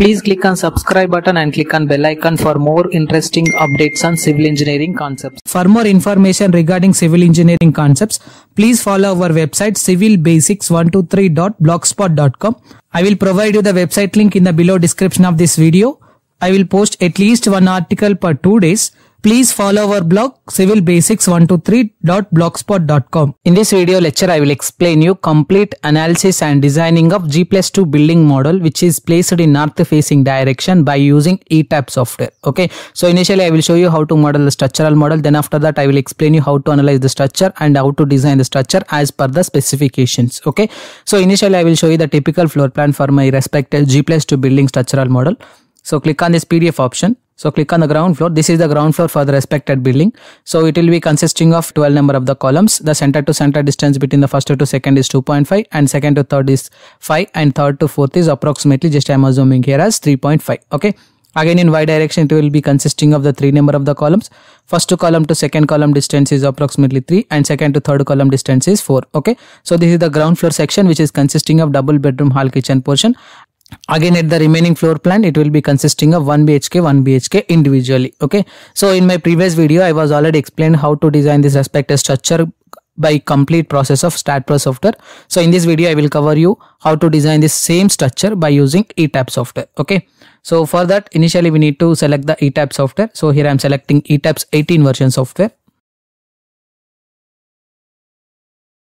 Please click on subscribe button and click on bell icon for more interesting updates on civil engineering concepts. For more information regarding civil engineering concepts, please follow our website civilbasics123.blogspot.com. I will provide you the website link in the below description of this video. I will post at least one article per two days. Please follow our blog civilbasics123.blogspot.com. In this video lecture, I will explain you complete analysis and designing of G plus 2 building model which is placed in north facing direction by using ETAP software. Okay. So initially I will show you how to model the structural model. Then after that, I will explain you how to analyze the structure and how to design the structure as per the specifications. Okay. So initially I will show you the typical floor plan for my respective G plus 2 building structural model. So click on this PDF option so click on the ground floor. This is the ground floor for the respected building. So it will be consisting of 12 number of the columns. The center to center distance between the first to second is 2.5 and second to third is 5 and third to fourth is approximately just I'm assuming here as 3.5. Okay. Again in y direction it will be consisting of the three number of the columns. First to column to second column distance is approximately 3 and second to third column distance is 4. Okay. So this is the ground floor section which is consisting of double bedroom hall kitchen portion again at the remaining floor plan it will be consisting of 1 bhk 1 bhk individually okay so in my previous video i was already explained how to design this respective structure by complete process of StatPro software. So in this video, I will cover you how to design this same structure by using ETAP software. Okay. So for that, initially we need to select the ETAP software. So here I'm selecting ETAP's 18 version software.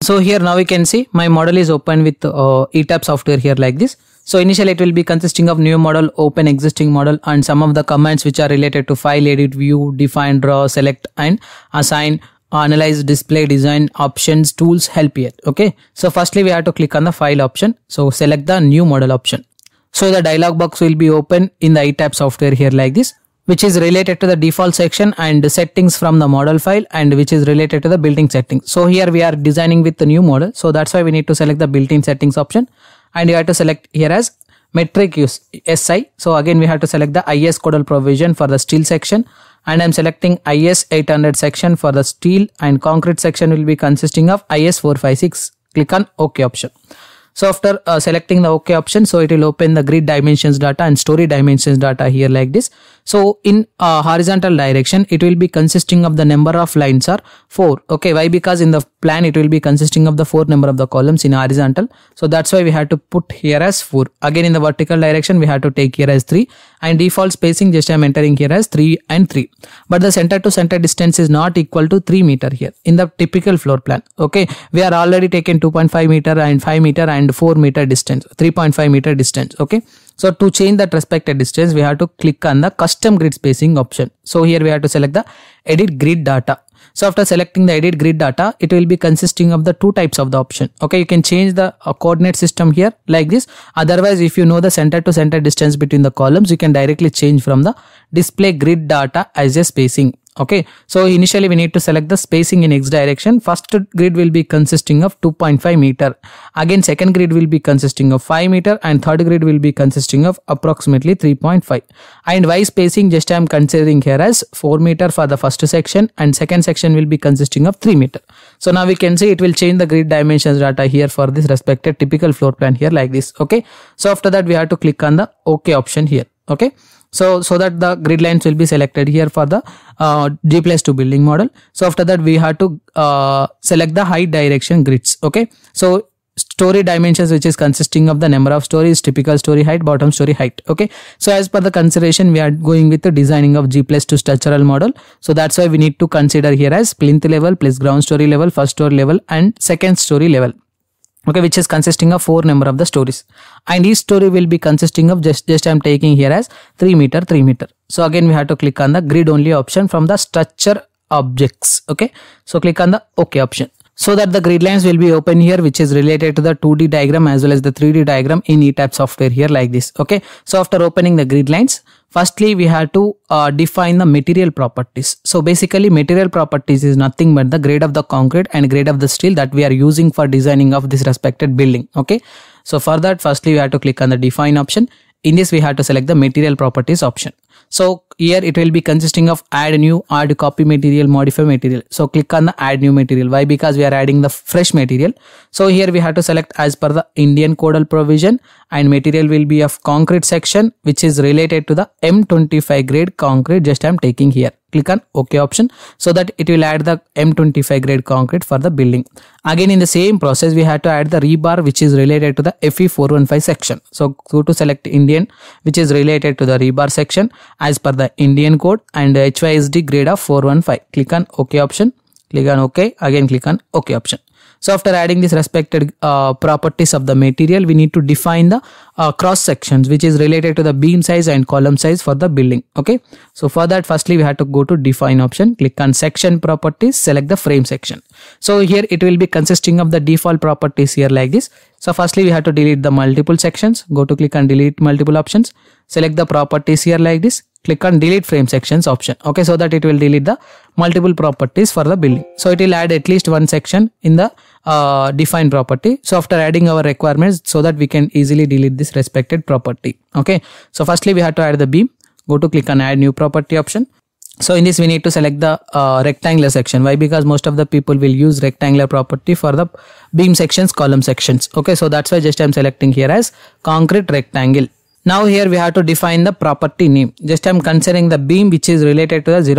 so here now we can see my model is open with uh, ETAP software here like this. So initially it will be consisting of new model, open existing model and some of the commands which are related to file, edit, view, define, draw, select and assign, analyze, display, design, options, tools, help yet. Okay. So firstly we have to click on the file option. So select the new model option. So the dialog box will be open in the ETAP software here like this which is related to the default section and settings from the model file and which is related to the building settings. So here we are designing with the new model. So that's why we need to select the built-in settings option and you have to select here as metric use SI. So again we have to select the IS codal provision for the steel section and I'm selecting IS 800 section for the steel and concrete section will be consisting of IS 456. Click on OK option. So after uh, selecting the OK option, so it will open the grid dimensions data and story dimensions data here like this. So in uh, horizontal direction, it will be consisting of the number of lines or 4 okay why because in the plan it will be consisting of the four number of the columns in horizontal so that's why we had to put here as 4 again in the vertical direction we had to take here as 3 and default spacing just I'm entering here as 3 and 3 but the center to center distance is not equal to 3 meter here in the typical floor plan okay we are already taken 2.5 meter and 5 meter and 4 meter distance 3.5 meter distance okay so to change that respected distance we have to click on the custom grid spacing option so here we have to select the edit grid data so after selecting the edit grid data, it will be consisting of the two types of the option. Okay, you can change the uh, coordinate system here like this. Otherwise, if you know the center to center distance between the columns, you can directly change from the display grid data as a spacing okay so initially we need to select the spacing in x direction first grid will be consisting of 2.5 meter again second grid will be consisting of 5 meter and third grid will be consisting of approximately 3.5 and y spacing just i am considering here as 4 meter for the first section and second section will be consisting of 3 meter so now we can see it will change the grid dimensions data here for this respected typical floor plan here like this okay so after that we have to click on the ok option here okay so so that the grid lines will be selected here for the uh, g plus 2 building model so after that we have to uh, select the height direction grids okay so story dimensions which is consisting of the number of stories typical story height bottom story height okay so as per the consideration we are going with the designing of g plus 2 structural model so that's why we need to consider here as plinth level plus ground story level first story level and second story level okay which is consisting of four number of the stories and each story will be consisting of just just i'm taking here as 3 meter 3 meter so again we have to click on the grid only option from the structure objects okay so click on the ok option so that the grid lines will be open here which is related to the 2d diagram as well as the 3d diagram in etap software here like this okay so after opening the grid lines firstly we have to uh, define the material properties so basically material properties is nothing but the grade of the concrete and grade of the steel that we are using for designing of this respected building okay so for that firstly we have to click on the define option in this we have to select the material properties option so here it will be consisting of add new, add copy material, modify material. So click on the add new material. Why? Because we are adding the fresh material. So here we have to select as per the Indian codal provision and material will be of concrete section which is related to the M25 grade concrete just I am taking here click on ok option so that it will add the m25 grade concrete for the building again in the same process we have to add the rebar which is related to the fe415 section so go to select indian which is related to the rebar section as per the indian code and hysd grade of 415 click on ok option click on ok again click on ok option so after adding these respected uh, properties of the material, we need to define the uh, cross sections which is related to the beam size and column size for the building. Okay. So for that, firstly we have to go to define option, click on section properties, select the frame section. So here it will be consisting of the default properties here like this. So firstly we have to delete the multiple sections, go to click on delete multiple options, select the properties here like this, click on delete frame sections option okay so that it will delete the multiple properties for the building so it will add at least one section in the uh, define property. So after adding our requirements so that we can easily delete this respected property. Okay. So firstly we have to add the beam. Go to click on add new property option. So in this we need to select the uh, rectangular section. Why? Because most of the people will use rectangular property for the beam sections, column sections. Okay. So that's why just I'm selecting here as concrete rectangle. Now here we have to define the property name. Just I'm considering the beam which is related to the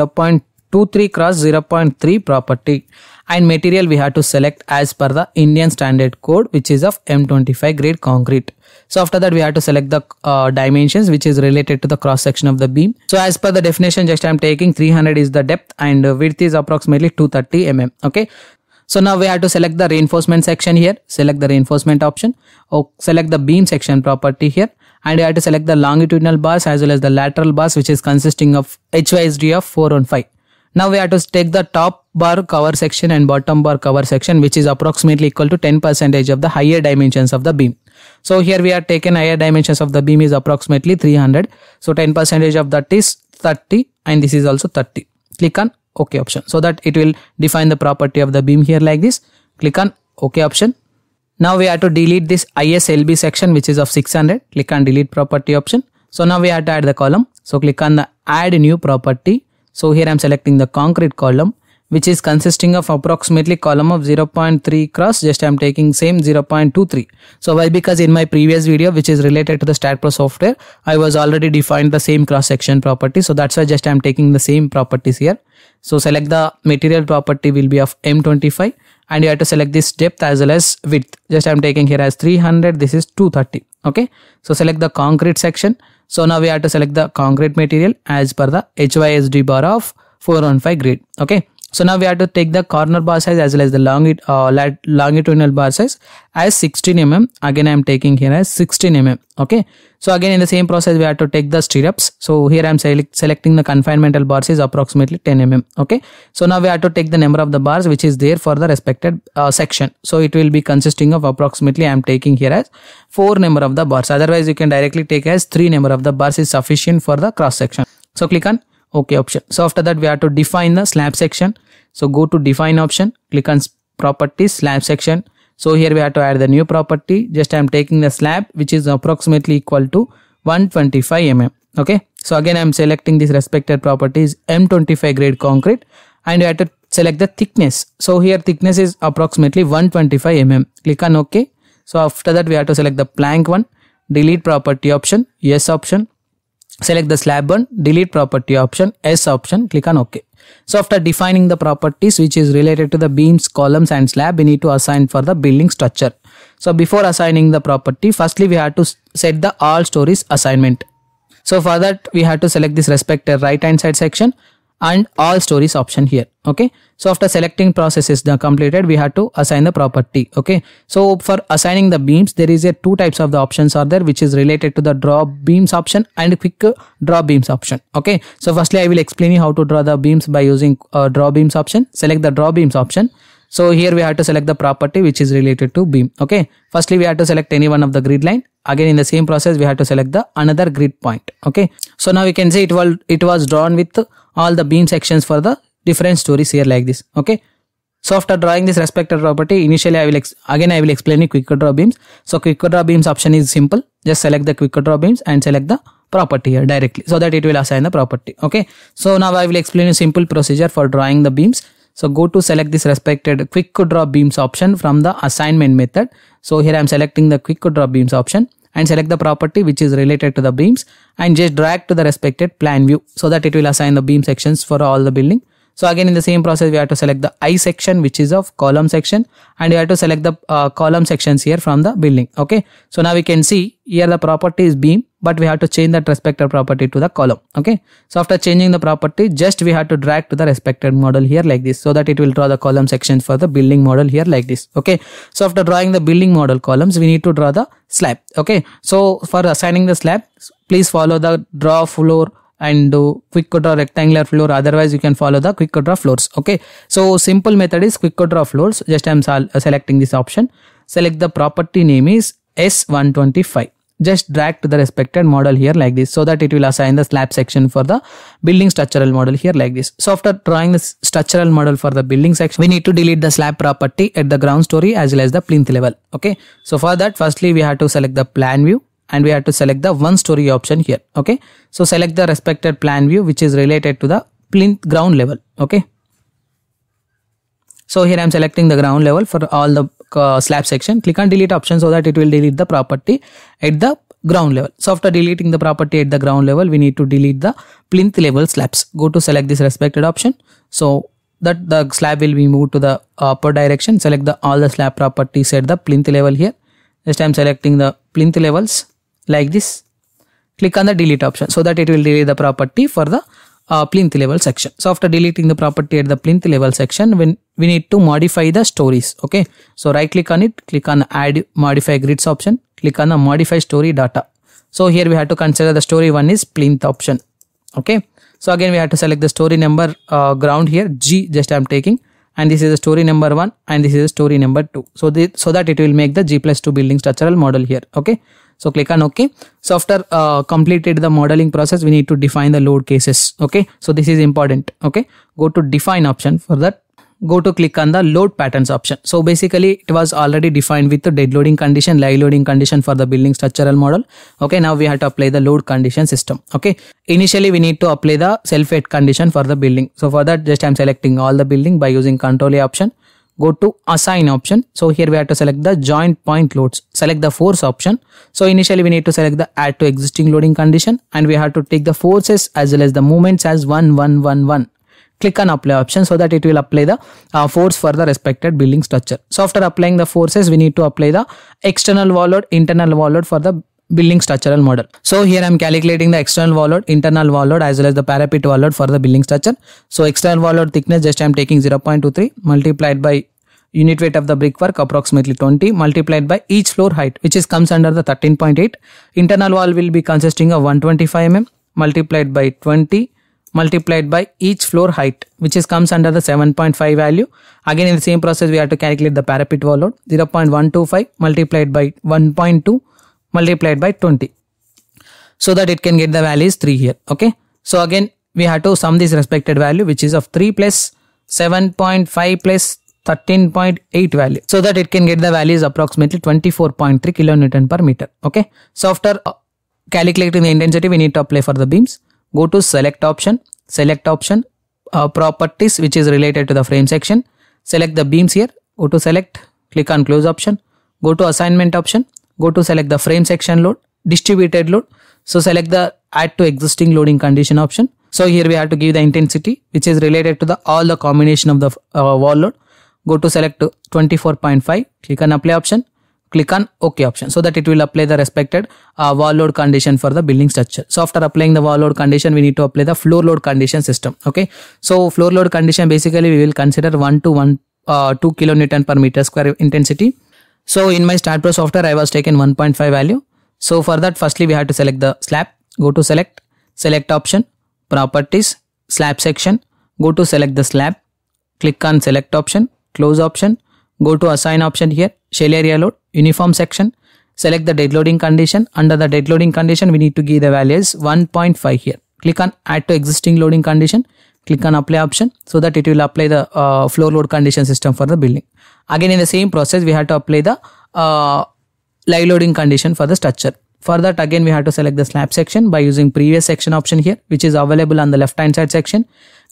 0.23 cross 0.3 property and material we have to select as per the Indian standard code which is of M25 grade concrete. So after that we have to select the uh, dimensions which is related to the cross section of the beam. So as per the definition just I am taking 300 is the depth and width is approximately 230 mm. Okay. So now we have to select the reinforcement section here. Select the reinforcement option or oh, select the beam section property here and you have to select the longitudinal bars as well as the lateral bars which is consisting of HYSD of 4 on 5. Now we have to take the top bar cover section and bottom bar cover section which is approximately equal to 10 percentage of the higher dimensions of the beam. So here we are taken higher dimensions of the beam is approximately 300. So 10 percentage of that is 30 and this is also 30. Click on OK option so that it will define the property of the beam here like this. Click on OK option. Now we have to delete this ISLB section which is of 600. Click on delete property option. So now we have to add the column. So click on the add new property so here I am selecting the concrete column which is consisting of approximately column of 0.3 cross just I'm taking same 0.23 so why because in my previous video which is related to the StatPro software I was already defined the same cross section property so that's why just I'm taking the same properties here so select the material property will be of M25 and you have to select this depth as well as width just I'm taking here as 300 this is 230 okay so select the concrete section so now we have to select the concrete material as per the HYSD bar of 4 on 5 grid okay so now we have to take the corner bar size as well as the uh, longitudinal bar size as 16 mm. Again, I am taking here as 16 mm. Okay. So again, in the same process, we have to take the stirrups. So here I am select selecting the confinemental bar size approximately 10 mm. Okay. So now we have to take the number of the bars which is there for the respected uh, section. So it will be consisting of approximately I am taking here as 4 number of the bars. Otherwise, you can directly take as 3 number of the bars is sufficient for the cross section. So click on OK option. So after that we have to define the slab section. So go to define option, click on properties slab section. So here we have to add the new property. Just I am taking the slab which is approximately equal to 125 mm. Okay. So again I am selecting this respected properties M25 grade concrete and you have to select the thickness. So here thickness is approximately 125 mm. Click on OK. So after that we have to select the plank one, delete property option, yes option select the slab one delete property option s option click on ok so after defining the properties which is related to the beams columns and slab we need to assign for the building structure so before assigning the property firstly we have to set the all stories assignment so for that we have to select this respective right hand side section and all stories option here okay so after selecting process is completed we have to assign the property okay so for assigning the beams there is a two types of the options are there which is related to the draw beams option and quick draw beams option okay so firstly i will explain you how to draw the beams by using uh, draw beams option select the draw beams option so here we have to select the property which is related to beam okay firstly we have to select any one of the grid line again in the same process we have to select the another grid point okay so now we can see it was it was drawn with all the beam sections for the different stories here like this okay so after drawing this respected property initially i will again i will explain you quick draw beams so quick draw beams option is simple just select the quick draw beams and select the property here directly so that it will assign the property okay so now i will explain a simple procedure for drawing the beams so go to select this respected quick draw beams option from the assignment method so here i am selecting the quick draw beams option and select the property which is related to the beams and just drag to the respected plan view so that it will assign the beam sections for all the building. So again in the same process we have to select the I section which is of column section and you have to select the uh, column sections here from the building. Okay. So now we can see here the property is beam but we have to change that respective property to the column. Okay. So after changing the property just we have to drag to the respected model here like this so that it will draw the column sections for the building model here like this. Okay. So after drawing the building model columns we need to draw the slab. Okay. So for assigning the slab please follow the draw floor and do quick cut or rectangular floor otherwise you can follow the quick cut or floors okay so simple method is quick cut or floors just i'm uh, selecting this option select the property name is s125 just drag to the respected model here like this so that it will assign the slab section for the building structural model here like this so after drawing the structural model for the building section we need to delete the slab property at the ground story as well as the plinth level okay so for that firstly we have to select the plan view and we have to select the one story option here okay so select the respected plan view which is related to the plinth ground level okay so here i'm selecting the ground level for all the uh, slab section click on delete option so that it will delete the property at the ground level so after deleting the property at the ground level we need to delete the plinth level slabs go to select this respected option so that the slab will be moved to the upper direction select the all the slab properties at the plinth level here this time selecting the plinth levels like this click on the delete option so that it will delete the property for the uh, plinth level section so after deleting the property at the plinth level section when we need to modify the stories okay so right click on it click on add modify grids option click on the modify story data so here we have to consider the story one is plinth option okay so again we have to select the story number uh, ground here g just i'm taking and this is the story number 1 and this is the story number 2 so the, so that it will make the g plus 2 building structural model here okay so click on OK. So after uh, completed the modeling process, we need to define the load cases. Okay. So this is important. Okay. Go to define option for that. Go to click on the load patterns option. So basically it was already defined with the dead loading condition, live loading condition for the building structural model. Okay. Now we have to apply the load condition system. Okay. Initially we need to apply the self-weight condition for the building. So for that just I'm selecting all the building by using control A option go to assign option so here we have to select the joint point loads select the force option so initially we need to select the add to existing loading condition and we have to take the forces as well as the moments as 1111 click on apply option so that it will apply the uh, force for the respected building structure so after applying the forces we need to apply the external wall load internal wall load for the building structural model. So here I'm calculating the external wall load, internal wall load as well as the parapet wall load for the building structure. So external wall load thickness just I'm taking 0.23 multiplied by unit weight of the brickwork approximately 20 multiplied by each floor height which is comes under the 13.8. Internal wall will be consisting of 125 mm multiplied by 20 multiplied by each floor height which is comes under the 7.5 value again in the same process we have to calculate the parapet wall load 0.125 multiplied by 1.2 multiplied by 20 so that it can get the value is 3 here okay so again we have to sum this respected value which is of 3 plus 7.5 plus 13.8 value so that it can get the value is approximately 24.3 kilonewton per meter okay so after uh, calculating the intensity we need to apply for the beams go to select option select option uh, properties which is related to the frame section select the beams here go to select click on close option go to assignment option go to select the frame section load, distributed load. So select the add to existing loading condition option. So here we have to give the intensity which is related to the all the combination of the uh, wall load. Go to select 24.5, click on apply option, click on OK option so that it will apply the respected uh, wall load condition for the building structure. So after applying the wall load condition, we need to apply the floor load condition system. Okay. So floor load condition basically we will consider 1 to 1 uh, 2 kilonewton per meter square intensity so in my start pro software, I was taken 1.5 value. So for that, firstly, we have to select the slab, go to select, select option, properties, slab section, go to select the slab, click on select option, close option, go to assign option here, shell area load, uniform section, select the dead loading condition. Under the dead loading condition, we need to give the values 1.5 here. Click on add to existing loading condition, click on apply option so that it will apply the uh, floor load condition system for the building. Again, in the same process, we have to apply the uh, live loading condition for the structure. For that, again, we have to select the slab section by using previous section option here, which is available on the left hand side section.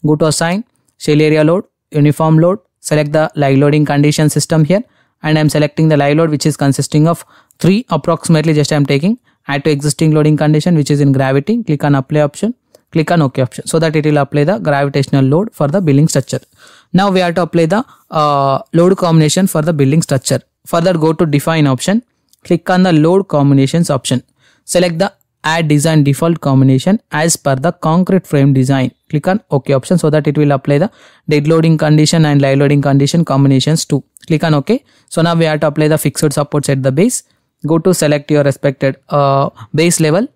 Go to assign, shell area load, uniform load, select the live loading condition system here. And I'm selecting the live load, which is consisting of three approximately just I'm taking add to existing loading condition, which is in gravity. Click on apply option click on OK option so that it will apply the gravitational load for the building structure. Now we have to apply the uh, load combination for the building structure. Further go to define option, click on the load combinations option. Select the add design default combination as per the concrete frame design. Click on OK option so that it will apply the dead loading condition and live loading condition combinations too. Click on OK. So now we have to apply the fixed supports at the base. Go to select your respected uh, base level.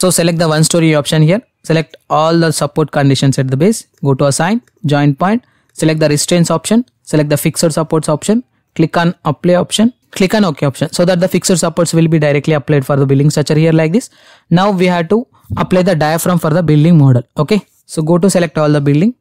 So select the one story option here select all the support conditions at the base, go to assign, joint point, select the restraints option, select the fixer supports option, click on apply option, click on OK option so that the fixer supports will be directly applied for the building structure here like this. Now we have to apply the diaphragm for the building model. Okay. So go to select all the building,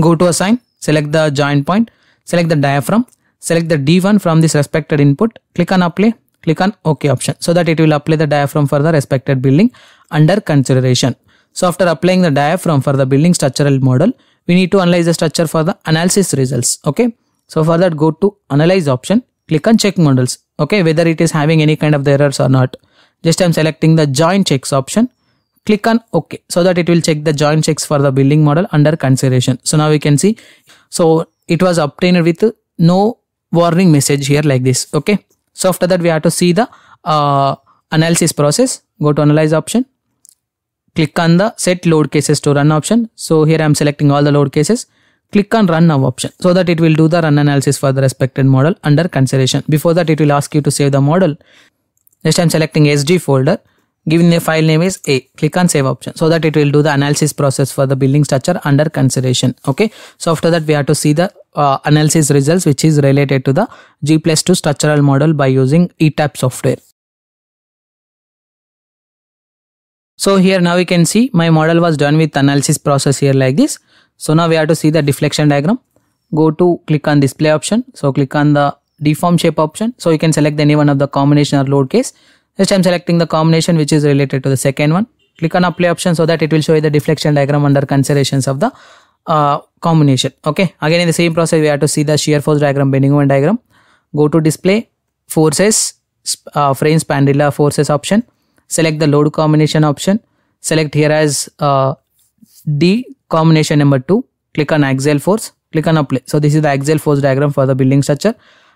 go to assign, select the joint point, select the diaphragm, select the D1 from this respected input, click on apply, click on OK option so that it will apply the diaphragm for the respected building under consideration. So after applying the diaphragm for the building structural model, we need to analyze the structure for the analysis results. Okay. So for that go to analyze option, click on check models. Okay. Whether it is having any kind of the errors or not. Just I'm selecting the Joint checks option. Click on OK so that it will check the Joint checks for the building model under consideration. So now we can see. So it was obtained with no warning message here like this. Okay. So after that, we have to see the uh, analysis process. Go to analyze option. Click on the set load cases to run option. So here I am selecting all the load cases. Click on run now option so that it will do the run analysis for the respected model under consideration. Before that, it will ask you to save the model. Next, I am selecting SG folder given the file name is A. Click on save option so that it will do the analysis process for the building structure under consideration. Okay. So after that we have to see the uh, analysis results which is related to the G plus 2 structural model by using ETAP software. So here now we can see my model was done with analysis process here like this. So now we have to see the deflection diagram. Go to click on display option. So click on the deform shape option. So you can select any one of the combination or load case. Just I'm selecting the combination which is related to the second one. Click on apply option so that it will show you the deflection diagram under considerations of the uh, combination. Okay. Again, in the same process, we have to see the shear force diagram, bending moment diagram. Go to display forces, uh, frame spandrel forces option. Select the load combination option. Select here as uh, D combination number two. Click on axial force. Click on apply. So this is the axial force diagram for the building structure.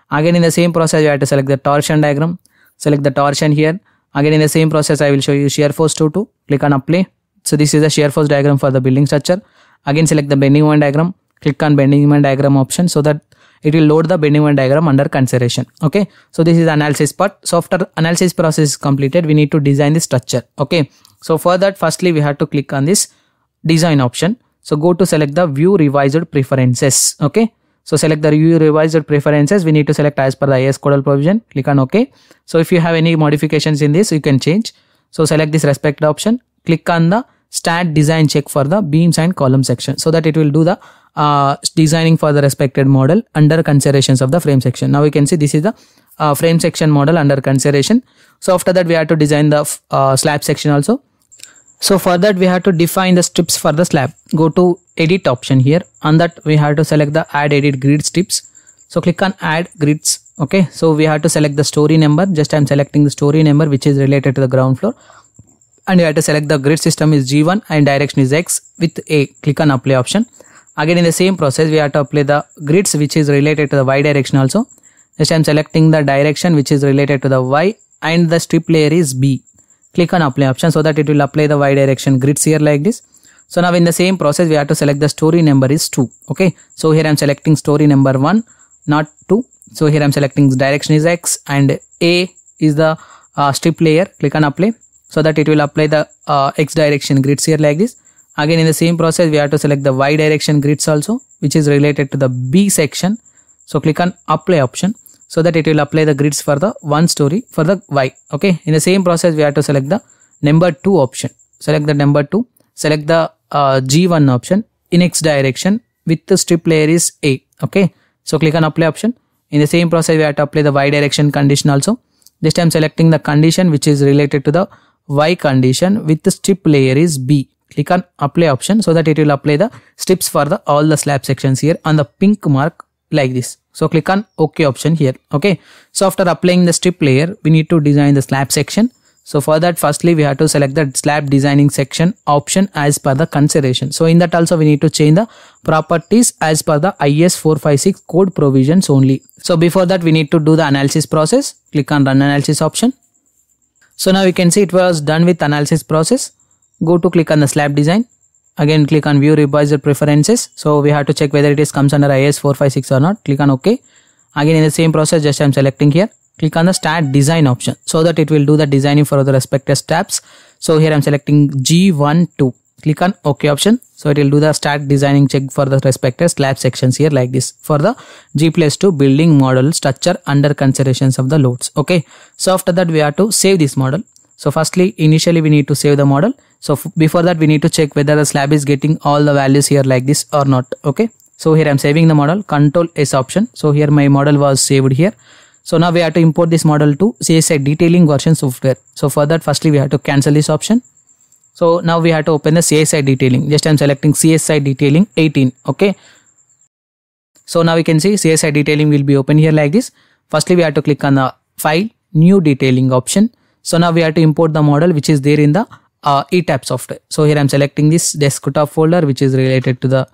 Again, in the same process, you have to select the torsion diagram select the torsion here again in the same process i will show you shear force 2 To click on apply so this is a shear force diagram for the building structure again select the bending moment diagram click on bending moment diagram option so that it will load the bending moment diagram under consideration okay so this is analysis part so after analysis process is completed we need to design the structure okay so for that firstly we have to click on this design option so go to select the view revised preferences okay so select the review revised preferences. We need to select as per the AS codal provision. Click on OK. So if you have any modifications in this, you can change. So select this respect option. Click on the stat design check for the beams and column section so that it will do the uh, designing for the respected model under considerations of the frame section. Now we can see this is the uh, frame section model under consideration. So after that we have to design the uh, slab section also. So for that we have to define the strips for the slab. Go to edit option here and that we have to select the add edit grid strips. So click on add grids. Okay. So we have to select the story number. Just I'm selecting the story number which is related to the ground floor. And you have to select the grid system is G1 and direction is X with A. Click on apply option. Again in the same process we have to apply the grids which is related to the Y direction also. Just I'm selecting the direction which is related to the Y and the strip layer is B click on apply option so that it will apply the y direction grids here like this so now in the same process we have to select the story number is 2 okay so here i'm selecting story number 1 not 2 so here i'm selecting direction is x and a is the uh, strip layer click on apply so that it will apply the uh, x direction grids here like this again in the same process we have to select the y direction grids also which is related to the b section so click on apply option so that it will apply the grids for the one story for the y okay in the same process we have to select the number 2 option select the number 2 select the uh, g1 option in x direction with the strip layer is a okay so click on apply option in the same process we have to apply the y direction condition also this time selecting the condition which is related to the y condition with the strip layer is b click on apply option so that it will apply the strips for the all the slab sections here on the pink mark like this so click on OK option here. Okay. So after applying the strip layer, we need to design the slab section. So for that, firstly, we have to select the slab designing section option as per the consideration. So in that also, we need to change the properties as per the IS 456 code provisions only. So before that, we need to do the analysis process. Click on run analysis option. So now we can see it was done with analysis process. Go to click on the slab design again click on view revisor preferences so we have to check whether it is comes under is 456 or not click on ok again in the same process just i'm selecting here click on the start design option so that it will do the designing for the respective steps so here i'm selecting g12 click on ok option so it will do the start designing check for the respective slab sections here like this for the G plus 2 building model structure under considerations of the loads. Okay. So after that we have to save this model. So firstly initially we need to save the model so before that we need to check whether the slab is getting all the values here like this or not okay so here i'm saving the model control s option so here my model was saved here so now we have to import this model to CSI detailing version software. So for that firstly we have to cancel this option. So now we have to open the CSI detailing. Just I'm selecting CSI detailing 18. Okay. So now we can see CSI detailing will be open here like this. Firstly we have to click on the file new detailing option. So now we have to import the model which is there in the uh, ETAP software. So here I'm selecting this desktop folder which is related to the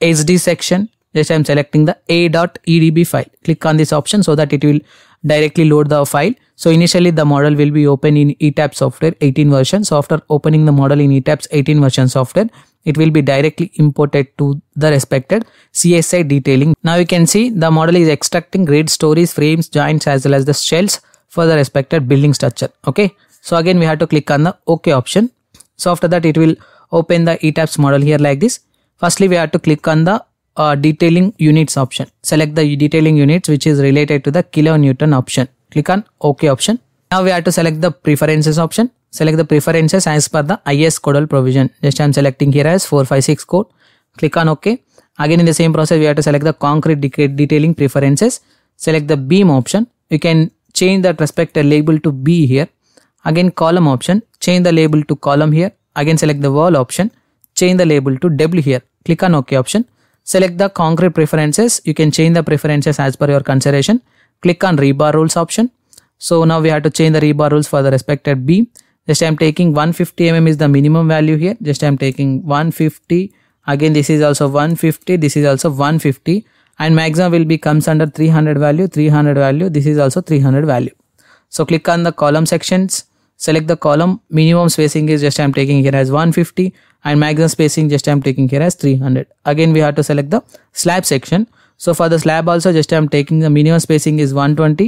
SD section. Just I'm selecting the a.edb file. Click on this option so that it will directly load the file. So initially the model will be open in ETAP software 18 version. So after opening the model in ETAP's 18 version software, it will be directly imported to the respected CSI detailing. Now you can see the model is extracting grid stories, frames, joints as well as the shells for the respected building structure. Okay so again we have to click on the ok option so after that it will open the ETABS model here like this firstly we have to click on the uh, detailing units option select the detailing units which is related to the kilonewton option click on ok option now we have to select the preferences option select the preferences as per the is codal provision just i'm selecting here as 456 code click on ok again in the same process we have to select the concrete de detailing preferences select the beam option you can change that respective label to b here Again column option, change the label to column here. Again select the wall option, change the label to W here. Click on OK option. Select the concrete preferences. You can change the preferences as per your consideration. Click on rebar rules option. So now we have to change the rebar rules for the respected beam. Just I am taking 150 mm is the minimum value here. Just I am taking 150. Again this is also 150. This is also 150 and maximum will be comes under 300 value 300 value this is also 300 value so click on the column sections select the column minimum spacing is just i'm taking here as 150 and maximum spacing just i'm taking here as 300 again we have to select the slab section so for the slab also just i'm taking the minimum spacing is 120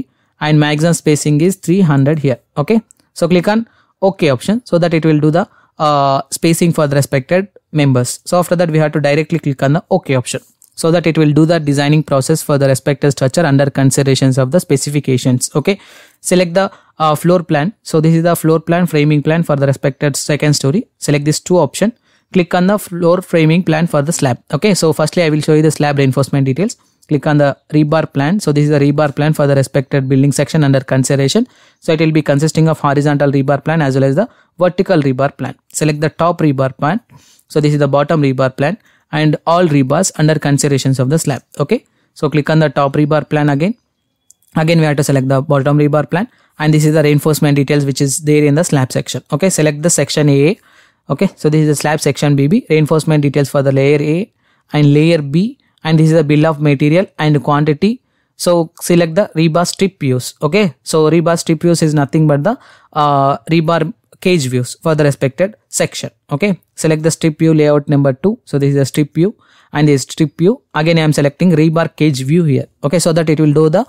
and maximum spacing is 300 here okay so click on ok option so that it will do the uh, spacing for the respected members so after that we have to directly click on the ok option so that it will do the designing process for the respective structure under considerations of the specifications okay select the uh, floor plan so this is the floor plan framing plan for the respected second story select this two option click on the floor framing plan for the slab okay so firstly i will show you the slab reinforcement details click on the rebar plan so this is the rebar plan for the respected building section under consideration so it will be consisting of horizontal rebar plan as well as the vertical rebar plan select the top rebar plan so this is the bottom rebar plan and all rebars under considerations of the slab. Okay. So click on the top rebar plan again. Again, we have to select the bottom rebar plan and this is the reinforcement details which is there in the slab section. Okay. Select the section A. Okay. So this is the slab section BB reinforcement details for the layer A and layer B and this is the bill of material and quantity so select the rebar strip use okay so rebar strip use is nothing but the uh, rebar cage views for the respected section. Okay. Select the strip view layout number two. So this is a strip view and this strip view. Again, I am selecting rebar cage view here. Okay. So that it will do the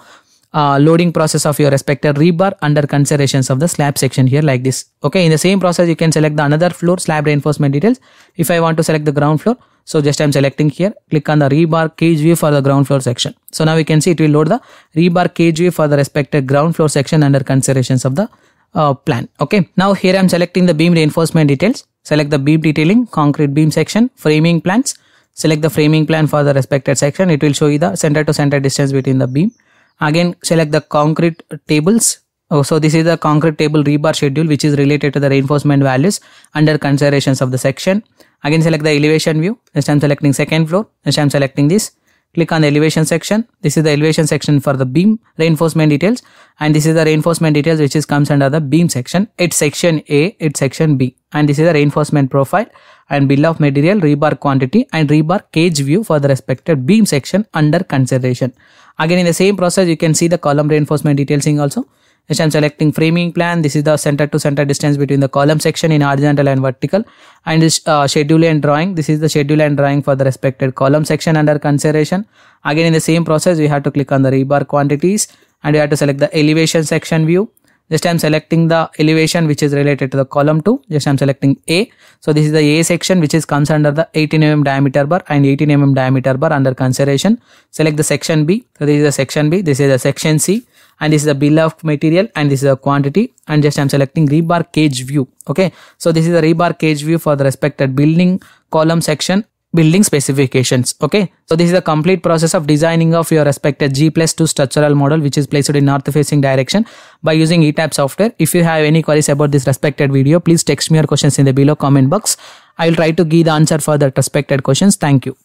uh, loading process of your respected rebar under considerations of the slab section here like this. Okay. In the same process, you can select the another floor slab reinforcement details. If I want to select the ground floor, so just I'm selecting here, click on the rebar cage view for the ground floor section. So now we can see it will load the rebar cage view for the respected ground floor section under considerations of the uh, plan. Okay. Now here I'm selecting the beam reinforcement details. Select the beam detailing, concrete beam section, framing plans. Select the framing plan for the respected section. It will show you the center to center distance between the beam. Again, select the concrete tables. Oh, so this is the concrete table rebar schedule which is related to the reinforcement values under considerations of the section. Again, select the elevation view. Next I'm selecting second floor. Next I'm selecting this click on the elevation section this is the elevation section for the beam reinforcement details and this is the reinforcement details which is comes under the beam section it's section a it's section b and this is the reinforcement profile and bill of material rebar quantity and rebar cage view for the respected beam section under consideration again in the same process you can see the column reinforcement detailing also Next I'm selecting framing plan. This is the center to center distance between the column section in horizontal and vertical. And uh, schedule and drawing. This is the schedule and drawing for the respected column section under consideration. Again in the same process we have to click on the rebar quantities and we have to select the elevation section view just i'm selecting the elevation which is related to the column 2 just i'm selecting a so this is the a section which is comes under the 18 mm diameter bar and 18 mm diameter bar under consideration select the section b so this is the section b this is the section c and this is the bill of material and this is the quantity and just i'm selecting rebar cage view okay so this is the rebar cage view for the respected building column section building specifications. Okay, so this is the complete process of designing of your respected G plus 2 structural model which is placed in north facing direction by using ETAP software. If you have any queries about this respected video, please text me your questions in the below comment box. I will try to give the answer for that respected questions. Thank you.